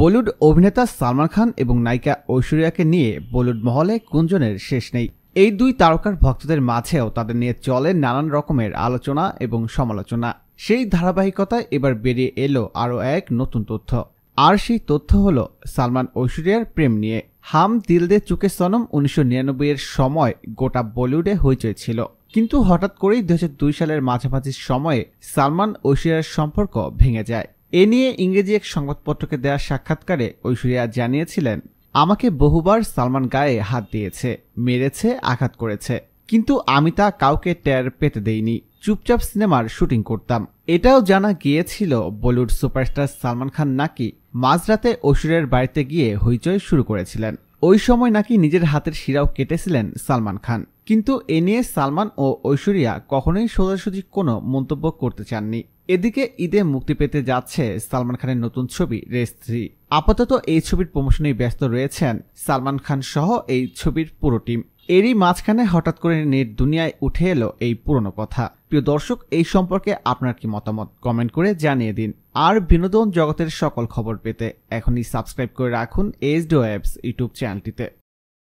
বলিউড অভিনেতা সালমান খান এবং নায়িকা ঐশ্বরিয়াকে নিয়ে বলিউড মহলে গুঞ্জনের শেষ নেই এই দুই তারকার ভক্তদের মাঝেও তাদের নিয়ে চলে নানান রকমের আলোচনা এবং সমালোচনা সেই ধারাবাহিকতায় এবার বেরিয়ে এলো আরও এক নতুন তথ্য আর সেই তথ্য হল সালমান ঐশ্বরিয়ার প্রেম নিয়ে হাম দিল দে চুকে সনম উনিশশো এর সময় গোটা বলিউডে হইচই ছিল কিন্তু হঠাৎ করেই দু সালের মাঝামাঝি সময়ে সালমান ঐশ্বরিয়ার সম্পর্ক ভেঙে যায় এ নিয়ে ইংরেজি এক সংবাদপত্রকে দেয়া সাক্ষাৎকারে ঐশ্বরিয়া জানিয়েছিলেন আমাকে বহুবার সালমান গায়ে হাত দিয়েছে মেরেছে আঘাত করেছে কিন্তু আমি তা কাউকে টের পেতে দেইনি চুপচাপ সিনেমার শুটিং করতাম এটাও জানা গিয়েছিল বলিউড সুপারস্টার সালমান খান নাকি মাঝরাতে ঐশ্বরের বাড়িতে গিয়ে হইচই শুরু করেছিলেন ওই সময় নাকি নিজের হাতের শিরাও কেটেছিলেন সালমান খান কিন্তু এ নিয়ে সালমান ও ঐশ্বরিয়া কখনোই সোজাসুজি কোনো মন্তব্য করতে চাননি এদিকে ঈদে মুক্তি পেতে যাচ্ছে সালমান খানের নতুন ছবি রেস থ্রি আপাতত এই ছবির প্রমোশনেই ব্যস্ত রয়েছেন সালমান খান সহ এই ছবির পুরো টিম এরই মাঝখানে হঠাৎ করে নেট দুনিয়ায় উঠে এলো এই পুরনো কথা প্রিয় দর্শক এই সম্পর্কে আপনার কি মতামত কমেন্ট করে জানিয়ে দিন আর বিনোদন জগতের সকল খবর পেতে এখনই সাবস্ক্রাইব করে রাখুন ডো অ্যাপস ইউটিউব চ্যানেলটিতে